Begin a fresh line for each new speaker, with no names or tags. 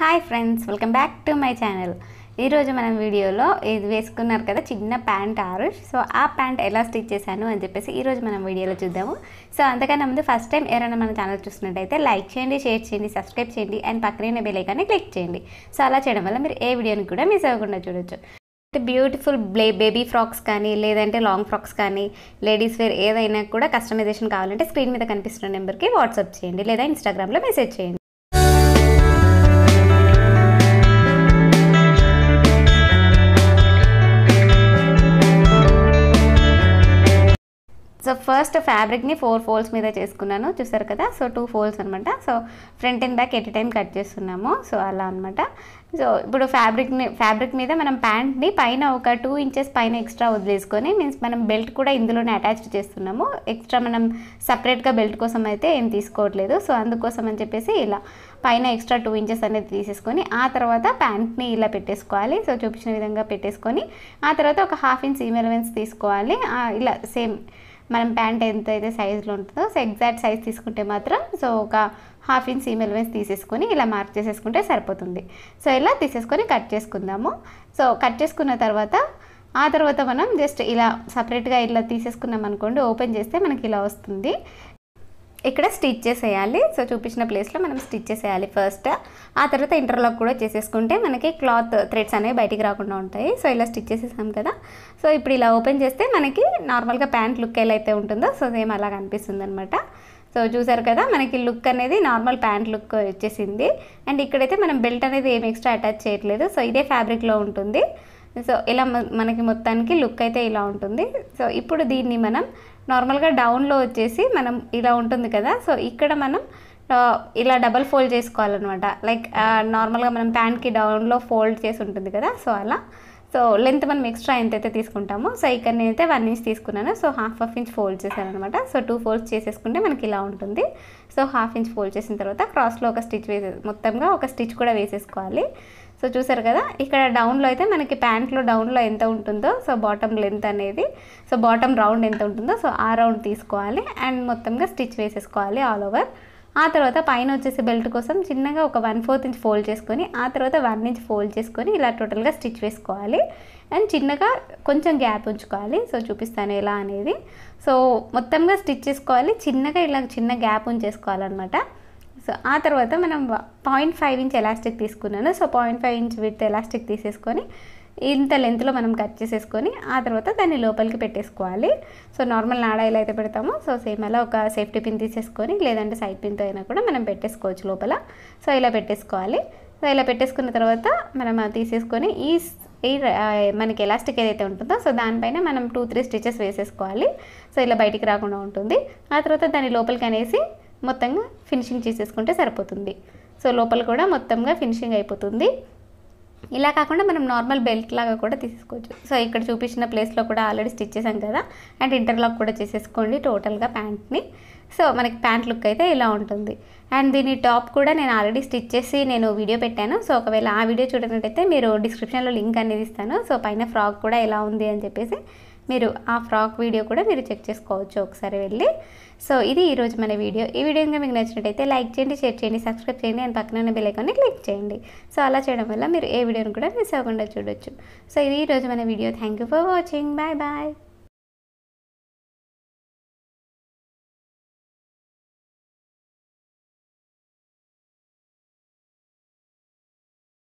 hi friends welcome back to my channel ఈరోజు మనం వీడియోలో ఇది వేసుకున్నారు కదా చిన్న ప్యాంట్ ఆరుష్ సో ఆ ప్యాంట్ ఎలా స్టిచ్ చేశాను అని చెప్పేసి ఈరోజు మనం వీడియోలో చూద్దాము సో అంతకన్నా ముందు ఫస్ట్ టైం ఎవరైనా మన ఛానల్ చూసినట్టయితే లైక్ చేయండి షేర్ చేయండి సబ్స్క్రైబ్ చేయండి అండ్ పక్కనే బెలైకాన్ని క్లిక్ చేయండి సో అలా చేయడం వల్ల మీరు ఏ వీడియోని కూడా మిస్ అవ్వకుండా చూడొచ్చు బ్యూటిఫుల్ బ్లే బేబీ ఫ్రాక్స్ కానీ లేదంటే లాంగ్ ఫ్రాక్స్ కానీ లేడీస్ వేర్ ఏదైనా కూడా కస్టమైజేషన్ కావాలంటే స్క్రీన్ మీద కనిపిస్తున్న నెంబర్కి వాట్సాప్ చేయండి లేదా ఇన్స్టాగ్రామ్లో మెసేజ్ చేయండి సో ఫస్ట్ ఫ్యాబ్రిక్ని ఫోర్ ఫోల్స్ మీద చేసుకున్నాను చూసారు కదా సో టూ ఫోల్స్ అనమాట so front and back at time cut చేస్తున్నాము సో అలా అనమాట సో ఇప్పుడు ఫ్యాబ్రిక్ని ఫ్యాబ్రిక్ మీద మనం ప్యాంట్ని పైన ఒక టూ ఇంచెస్ పైన ఎక్స్ట్రా వదిలేసుకొని మీన్స్ మనం బెల్ట్ కూడా ఇందులోనే అటాచ్డ్ చేస్తున్నాము ఎక్స్ట్రా మనం సపరేట్గా బెల్ట్ కోసం అయితే ఏం తీసుకోవట్లేదు సో అందుకోసం అని చెప్పేసి ఇలా పైన ఎక్స్ట్రా టూ ఇంచెస్ అనేది తీసేసుకొని ఆ తర్వాత ప్యాంట్ని ఇలా పెట్టేసుకోవాలి సో చూపించిన విధంగా పెట్టేసుకొని ఆ తర్వాత ఒక హాఫ్ ఇంచ్ ఈమెలవెన్స్ తీసుకోవాలి ఇలా సేమ్ మనం ప్యాంట్ ఎంత అయితే సైజులో ఉంటుందో సో ఎగ్జాక్ట్ సైజ్ తీసుకుంటే మాత్రం సో ఒక హాఫ్ ఇంచ్ సీమ్ ఎలిమెంట్స్ తీసేసుకొని ఇలా మార్క్ చేసేసుకుంటే సరిపోతుంది సో ఇలా తీసేసుకొని కట్ చేసుకుందాము సో కట్ చేసుకున్న తర్వాత ఆ తర్వాత మనం జస్ట్ ఇలా సపరేట్గా ఇలా తీసేసుకున్నాం అనుకోండి ఓపెన్ చేస్తే మనకి ఇలా వస్తుంది ఇక్కడ స్టిచ్ చేసేయాలి సో చూపించిన ప్లేస్లో మనం స్టిచ్ చేసేయాలి ఫస్ట్ ఆ తర్వాత ఇంటర్లాక్ కూడా చేసేసుకుంటే మనకి క్లాత్ థ్రెడ్స్ అనేవి బయటికి రాకుండా ఉంటాయి సో ఇలా స్టిచ్ చేసేసాం కదా సో ఇప్పుడు ఇలా ఓపెన్ చేస్తే మనకి నార్మల్గా ప్యాంట్ లుక్ ఎలా అయితే ఉంటుందో సో సేమ్ అలా కనిపిస్తుంది అనమాట సో చూసారు కదా మనకి లుక్ అనేది నార్మల్ ప్యాంట్ లుక్ వచ్చేసింది అండ్ ఇక్కడైతే మనం బెల్ట్ అనేది ఏం ఎక్స్ట్రా అటాచ్ చేయట్లేదు సో ఇదే ఫ్యాబ్రిక్లో ఉంటుంది సో ఇలా మనకి మొత్తానికి లుక్ అయితే ఇలా ఉంటుంది సో ఇప్పుడు దీన్ని మనం నార్మల్గా డౌన్లో వచ్చేసి మనం ఇలా ఉంటుంది కదా సో ఇక్కడ మనం ఇలా డబల్ ఫోల్డ్ చేసుకోవాలన్నమాట లైక్ నార్మల్గా మనం ప్యాంట్కి డౌన్లో ఫోల్డ్ చేసి ఉంటుంది కదా సో అలా సో లెంత్ మనం ఎక్స్ట్రా ఎంతైతే తీసుకుంటామో సో ఇక్కడ నేనైతే వన్ ఇంచ్ తీసుకున్నాను so half half inch fold చేశాను అనమాట సో టూ ఫోల్డ్స్ చేసేసుకుంటే మనకి ఇలా ఉంటుంది సో హాఫ్ ఇంచ్ ఫోల్డ్ చేసిన తర్వాత క్రాస్లో ఒక స్టిచ్ వేసే మొత్తంగా ఒక స్టిచ్ కూడా వేసేసుకోవాలి సో చూసారు కదా ఇక్కడ డౌన్లో అయితే మనకి ప్యాంట్లో డౌన్లో ఎంత ఉంటుందో సో బాటమ్ లెంత్ అనేది సో బాటమ్ రౌండ్ ఎంత ఉంటుందో సో ఆ రౌండ్ తీసుకోవాలి అండ్ మొత్తంగా స్టిచ్ వేసేసుకోవాలి ఆల్ ఓవర్ ఆ తర్వాత పైన వచ్చేసి బెల్ట్ కోసం చిన్నగా ఒక వన్ ఫోర్త్ ఇంచ్ ఫోల్డ్ చేసుకొని ఆ తర్వాత వన్ ఇంచ్ ఫోల్డ్ చేసుకొని ఇలా టోటల్గా స్టిచ్ వేసుకోవాలి అండ్ చిన్నగా కొంచెం గ్యాప్ ఉంచుకోవాలి సో చూపిస్తాను ఎలా అనేది సో మొత్తంగా స్టిచ్ చేసుకోవాలి చిన్నగా ఇలా చిన్న గ్యాప్ ఉంచేసుకోవాలన్నమాట సో ఆ తర్వాత మనం పాయింట్ ఫైవ్ ఇంచ్ ఎలాస్టిక్ తీసుకున్నాను so point five inch with elastic తీసేసుకొని ఇంత లెంత్లో మనం కట్ చేసేసుకొని ఆ తర్వాత దాన్ని లోపలికి పెట్టేసుకోవాలి సో నార్మల్ నాడాయిలు అయితే పెడతామో సో సేమ్ అలా ఒక సేఫ్టీ పిన్ తీసేసుకొని లేదంటే సైడ్ పిన్తో అయినా కూడా మనం పెట్టేసుకోవచ్చు లోపల సో ఇలా పెట్టేసుకోవాలి సో ఇలా పెట్టేసుకున్న తర్వాత మనం తీసేసుకొని ఈ ఈ మనకి ఎలాస్టిక్ ఏదైతే ఉంటుందో సో దానిపైన మనం టూ త్రీ స్టిచెస్ వేసేసుకోవాలి సో ఇలా బయటికి రాకుండా ఉంటుంది ఆ తర్వాత దాన్ని లోపలికి అనేసి మొత్తంగా ఫినిషింగ్ చేసేసుకుంటే సరిపోతుంది సో లోపల కూడా మొత్తంగా ఫినిషింగ్ అయిపోతుంది ఇలా కాకుండా మనం నార్మల్ బెల్ట్ లాగా కూడా తీసుకోవచ్చు సో ఇక్కడ చూపించిన ప్లేస్లో కూడా ఆల్రెడీ స్టిచ్ చేసాం కదా అండ్ ఇంటర్లాక్ కూడా చేసేసుకోండి టోటల్గా ప్యాంట్ని సో మనకి ప్యాంట్ లుక్ అయితే ఇలా ఉంటుంది అండ్ దీని టాప్ కూడా నేను ఆల్రెడీ స్టిచ్ చేసి నేను వీడియో పెట్టాను సో ఒకవేళ ఆ వీడియో చూడనట్టయితే మీరు డిస్క్రిప్షన్లో లింక్ అనేది ఇస్తాను సో పైన ఫ్రాక్ కూడా ఎలా ఉంది అని చెప్పేసి మీరు ఆ ఫ్రాక్ వీడియో కూడా మీరు చెక్ చేసుకోవచ్చు ఒకసారి వెళ్ళి సో ఇది ఈరోజు మన వీడియో ఈ వీడియో ఇంకా మీకు నచ్చినట్టయితే లైక్ చేయండి షేర్ చేయండి సబ్స్క్రైబ్ చేయండి అండ్ పక్కన ఉన్న క్లిక్ చేయండి సో అలా చేయడం వల్ల మీరు ఏ వీడియోని కూడా మిస్ అవ్వకుండా చూడొచ్చు సో ఇది ఈరోజు మన video thank you for watching bye bye